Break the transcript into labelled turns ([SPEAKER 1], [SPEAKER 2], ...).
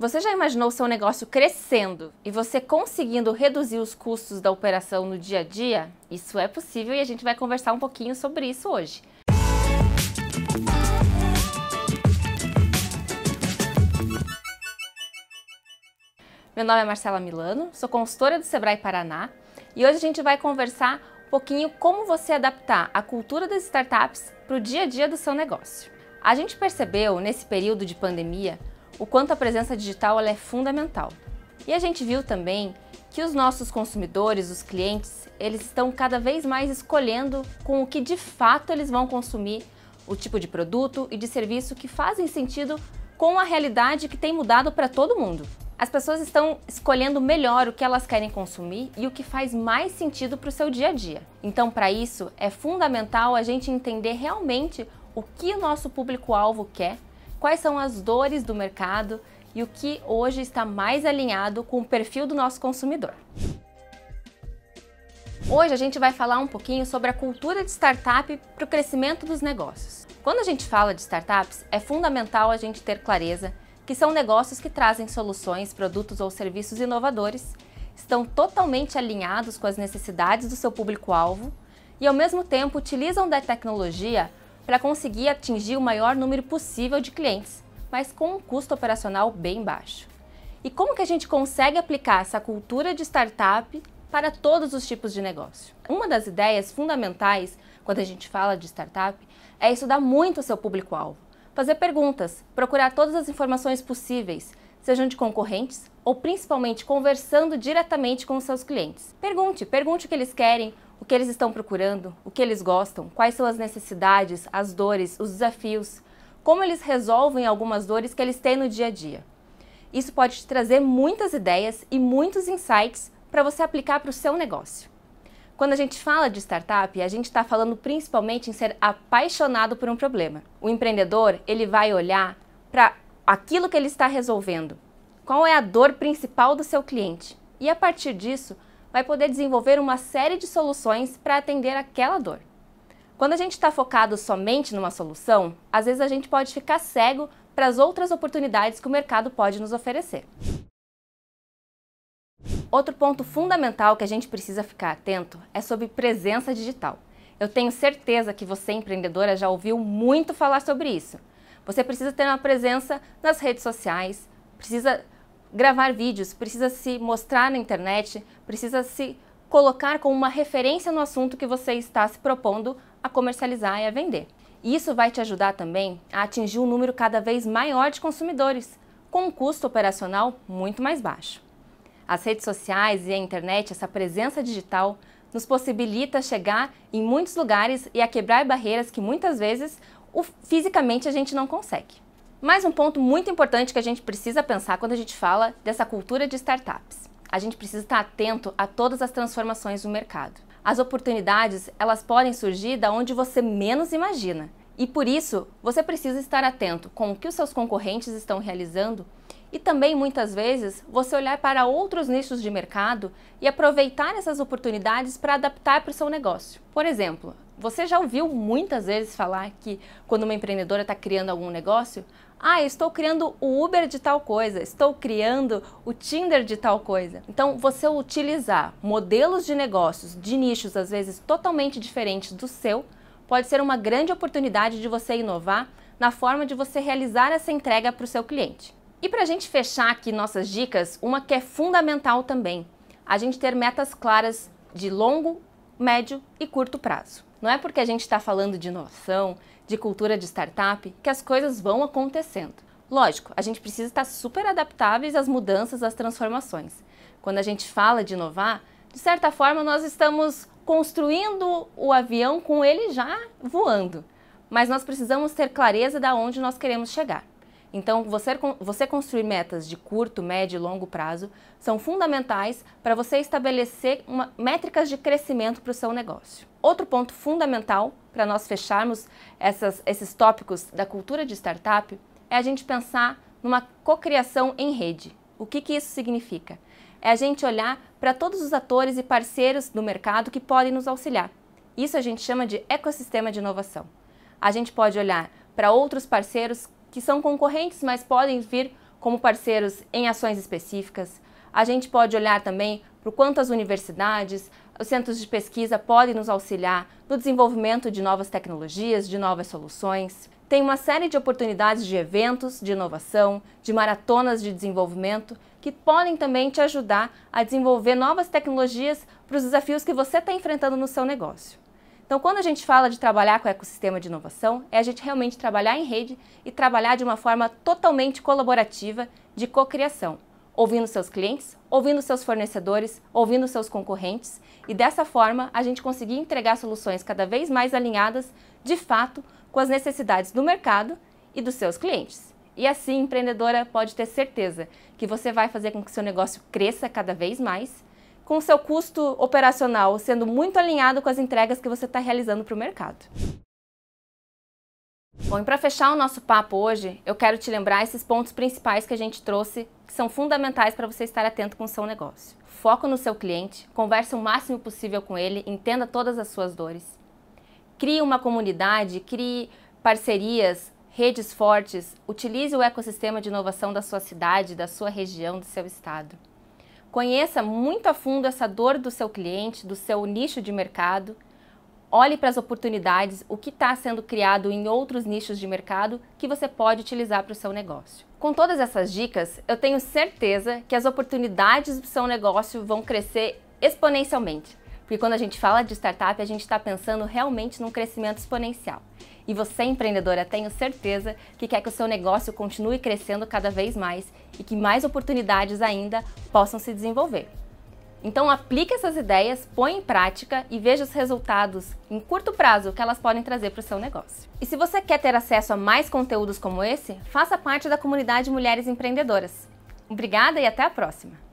[SPEAKER 1] Você já imaginou seu negócio crescendo e você conseguindo reduzir os custos da operação no dia a dia? Isso é possível e a gente vai conversar um pouquinho sobre isso hoje. Meu nome é Marcela Milano, sou consultora do Sebrae Paraná e hoje a gente vai conversar um pouquinho como você adaptar a cultura das startups para o dia a dia do seu negócio. A gente percebeu nesse período de pandemia o quanto a presença digital é fundamental. E a gente viu também que os nossos consumidores, os clientes, eles estão cada vez mais escolhendo com o que de fato eles vão consumir, o tipo de produto e de serviço que fazem sentido com a realidade que tem mudado para todo mundo. As pessoas estão escolhendo melhor o que elas querem consumir e o que faz mais sentido para o seu dia a dia. Então, para isso, é fundamental a gente entender realmente o que o nosso público-alvo quer quais são as dores do mercado e o que hoje está mais alinhado com o perfil do nosso consumidor. Hoje a gente vai falar um pouquinho sobre a cultura de startup para o crescimento dos negócios. Quando a gente fala de startups, é fundamental a gente ter clareza que são negócios que trazem soluções, produtos ou serviços inovadores, estão totalmente alinhados com as necessidades do seu público-alvo e, ao mesmo tempo, utilizam da tecnologia para conseguir atingir o maior número possível de clientes, mas com um custo operacional bem baixo. E como que a gente consegue aplicar essa cultura de startup para todos os tipos de negócio? Uma das ideias fundamentais quando a gente fala de startup é estudar muito o seu público-alvo, fazer perguntas, procurar todas as informações possíveis, sejam de concorrentes ou principalmente conversando diretamente com os seus clientes. Pergunte, pergunte o que eles querem, o que eles estão procurando, o que eles gostam, quais são as necessidades, as dores, os desafios, como eles resolvem algumas dores que eles têm no dia a dia. Isso pode te trazer muitas ideias e muitos insights para você aplicar para o seu negócio. Quando a gente fala de startup, a gente está falando principalmente em ser apaixonado por um problema. O empreendedor ele vai olhar para aquilo que ele está resolvendo. Qual é a dor principal do seu cliente? E a partir disso, vai poder desenvolver uma série de soluções para atender aquela dor. Quando a gente está focado somente numa solução, às vezes a gente pode ficar cego para as outras oportunidades que o mercado pode nos oferecer. Outro ponto fundamental que a gente precisa ficar atento é sobre presença digital. Eu tenho certeza que você, empreendedora, já ouviu muito falar sobre isso. Você precisa ter uma presença nas redes sociais, precisa gravar vídeos, precisa se mostrar na internet, precisa se colocar como uma referência no assunto que você está se propondo a comercializar e a vender. E isso vai te ajudar também a atingir um número cada vez maior de consumidores, com um custo operacional muito mais baixo. As redes sociais e a internet, essa presença digital, nos possibilita chegar em muitos lugares e a quebrar barreiras que muitas vezes fisicamente a gente não consegue. Mais um ponto muito importante que a gente precisa pensar quando a gente fala dessa cultura de startups. A gente precisa estar atento a todas as transformações do mercado. As oportunidades, elas podem surgir da onde você menos imagina. E por isso, você precisa estar atento com o que os seus concorrentes estão realizando e também muitas vezes você olhar para outros nichos de mercado e aproveitar essas oportunidades para adaptar para o seu negócio. Por exemplo, você já ouviu muitas vezes falar que quando uma empreendedora está criando algum negócio, ah, estou criando o Uber de tal coisa, estou criando o Tinder de tal coisa. Então, você utilizar modelos de negócios de nichos às vezes totalmente diferentes do seu, pode ser uma grande oportunidade de você inovar na forma de você realizar essa entrega para o seu cliente. E para a gente fechar aqui nossas dicas, uma que é fundamental também, a gente ter metas claras de longo, médio e curto prazo. Não é porque a gente está falando de inovação, de cultura de startup, que as coisas vão acontecendo. Lógico, a gente precisa estar super adaptáveis às mudanças, às transformações. Quando a gente fala de inovar, de certa forma nós estamos construindo o avião com ele já voando. Mas nós precisamos ter clareza de onde nós queremos chegar. Então, você, você construir metas de curto, médio e longo prazo são fundamentais para você estabelecer uma, métricas de crescimento para o seu negócio. Outro ponto fundamental para nós fecharmos essas, esses tópicos da cultura de startup é a gente pensar numa cocriação em rede. O que, que isso significa? É a gente olhar para todos os atores e parceiros do mercado que podem nos auxiliar. Isso a gente chama de ecossistema de inovação. A gente pode olhar para outros parceiros que são concorrentes, mas podem vir como parceiros em ações específicas. A gente pode olhar também para o quanto as universidades, os centros de pesquisa podem nos auxiliar no desenvolvimento de novas tecnologias, de novas soluções. Tem uma série de oportunidades de eventos, de inovação, de maratonas de desenvolvimento que podem também te ajudar a desenvolver novas tecnologias para os desafios que você está enfrentando no seu negócio. Então, quando a gente fala de trabalhar com o ecossistema de inovação, é a gente realmente trabalhar em rede e trabalhar de uma forma totalmente colaborativa de cocriação, ouvindo seus clientes, ouvindo seus fornecedores, ouvindo seus concorrentes e dessa forma a gente conseguir entregar soluções cada vez mais alinhadas, de fato, com as necessidades do mercado e dos seus clientes. E assim, empreendedora, pode ter certeza que você vai fazer com que seu negócio cresça cada vez mais com o seu custo operacional sendo muito alinhado com as entregas que você está realizando para o mercado. Bom, e para fechar o nosso papo hoje, eu quero te lembrar esses pontos principais que a gente trouxe, que são fundamentais para você estar atento com o seu negócio. Foco no seu cliente, converse o máximo possível com ele, entenda todas as suas dores. Crie uma comunidade, crie parcerias, redes fortes, utilize o ecossistema de inovação da sua cidade, da sua região, do seu estado. Conheça muito a fundo essa dor do seu cliente, do seu nicho de mercado. Olhe para as oportunidades, o que está sendo criado em outros nichos de mercado que você pode utilizar para o seu negócio. Com todas essas dicas, eu tenho certeza que as oportunidades do seu negócio vão crescer exponencialmente. Porque quando a gente fala de startup, a gente está pensando realmente num crescimento exponencial. E você, empreendedora, tenho certeza que quer que o seu negócio continue crescendo cada vez mais e que mais oportunidades ainda possam se desenvolver. Então aplique essas ideias, põe em prática e veja os resultados em curto prazo que elas podem trazer para o seu negócio. E se você quer ter acesso a mais conteúdos como esse, faça parte da comunidade Mulheres Empreendedoras. Obrigada e até a próxima!